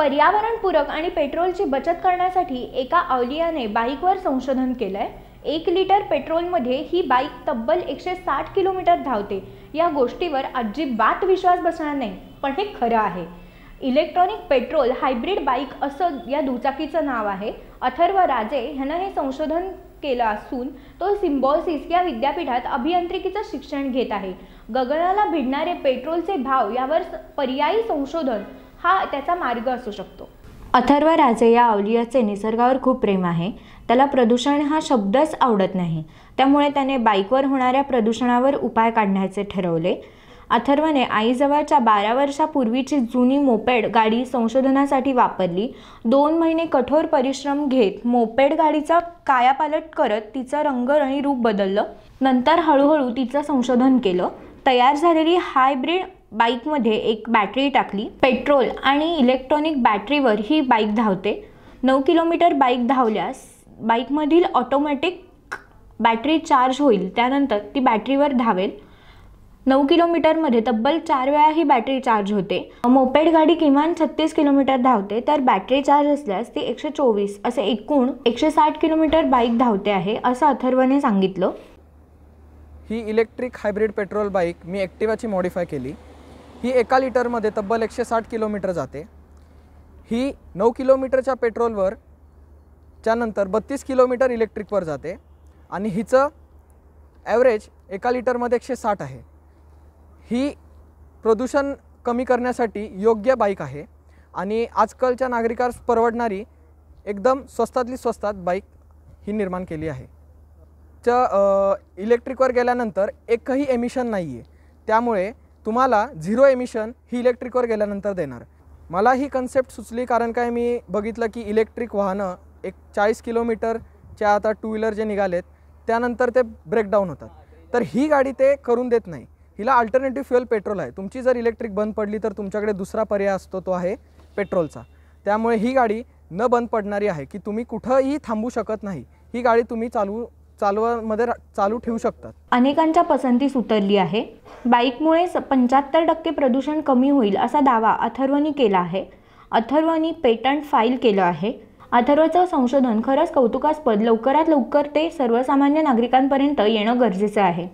पर्यावरणपूरक आणि पेट्रोलची बचत करण्यासाठी एका अवलियाने बाईकवर संशोधन केलं आहे एक लिटर पेट्रोलमध्ये ही बाईक तब्बल एकशे साठ किलोमीटर धावते या गोष्टीवर अजिबात विश्वास बसणार नाही पण हे खरं आहे इलेक्ट्रॉनिक पेट्रोल हायब्रिड बाईक असं या दुचाकीचं नाव आहे अथर्व राजे ह्यानं हे संशोधन केलं असून तो सिम्बॉसिस या विद्यापीठात अभियांत्रिकीचं शिक्षण घेत आहे गगनाला भिडणारे पेट्रोलचे भाव यावर पर्यायी संशोधन हा त्याचा मार्ग असू शकतो अथर्व राजे या अवलियाचे निसर्गावर खूप प्रेम आहे त्याला प्रदूषण हा शब्दच आवडत नाही त्यामुळे त्याने बाईकवर होणाऱ्या प्रदूषणावर उपाय काढण्याचे ठरवले अथर्वने आईजवळच्या बारा वर्षापूर्वीची जुनी मोपेड गाडी संशोधनासाठी वापरली दोन महिने कठोर परिश्रम घेत मोपेड गाडीचा कायापालट करत तिचं रंग आणि रूप बदललं नंतर हळूहळू तिचं संशोधन केलं तयार झालेली हायब्रिड बाईकमध्ये एक बॅटरी टाकली पेट्रोल आणि इलेक्ट्रॉनिक बॅटरीवर ही बाईक धावते नऊ किलोमीटर बाईक धावल्यास बाईकमधील ऑटोमॅटिक बॅटरी चार्ज होईल त्यानंतर ती बॅटरीवर धावेल नऊ किलोमीटरमध्ये तब्बल चार वेळा ही बॅटरी चार्ज होते मोपेड गाडी किमान छत्तीस किलोमीटर धावते तर बॅटरी चार्ज असल्यास ती एकशे चोवीस असे एकूण एकशे साठ किलोमीटर बाईक धावते आहे असं अथर्वने सांगितलं ही इलेक्ट्रिक हायब्रिड पेट्रोल बाईक मी ॲक्टिवाची मॉडीफाय केली ही एका लिटरमध्ये तब्बल एकशे साठ किलोमीटर जाते ही नऊ किलोमीटरच्या पेट्रोलवर त्यानंतर बत्तीस किलोमीटर इलेक्ट्रिकवर जाते आणि हिचं ॲव्हरेज एका लिटरमध्ये एकशे साठ आहे ही प्रदूषण कमी करण्यासाठी योग्य बाईक आहे आणि आजकालच्या नागरिकांस परवडणारी एकदम स्वस्तातली स्वस्तात बाईक ही निर्माण केली आहे च इलेक्ट्रिकवर गेल्यानंतर एकही एमिशन नाही आहे त्यामुळे तुम्हाला झिरो एमिशन ही इलेक्ट्रिकवर गेल्यानंतर देणार मला ही कन्सेप्ट सुचली कारण काय मी बघितलं की इलेक्ट्रिक वाहनं एक चाळीस किलोमीटरच्या आता टू व्हीलर जे निघालेत त्यानंतर ते ब्रेकडाऊन होतात तर ही गाडी ते करून देत नाही हिला अल्टरनेटिव्ह फ्युअल पेट्रोल आहे तुमची जर इलेक्ट्रिक बंद पडली तर तुमच्याकडे दुसरा पर्याय असतो तो आहे पेट्रोलचा त्यामुळे ही गाडी न बंद पडणारी आहे की तुम्ही कुठंही थांबू शकत नाही ही गाडी तुम्ही चालवू चालवामध्ये चालू ठेवू शकतात अनेकांच्या पसंतीस उतरली आहे बाईकमुळे पंच्याहत्तर टक्के प्रदूषण कमी होईल असा दावा अथर्वनी केला आहे अथर्वनी पेटंट फाईल केलं आहे अथर्वचं संशोधन खरंच कौतुकास्पद लवकरात लवकर ते सर्वसामान्य नागरिकांपर्यंत येणं गरजेचं आहे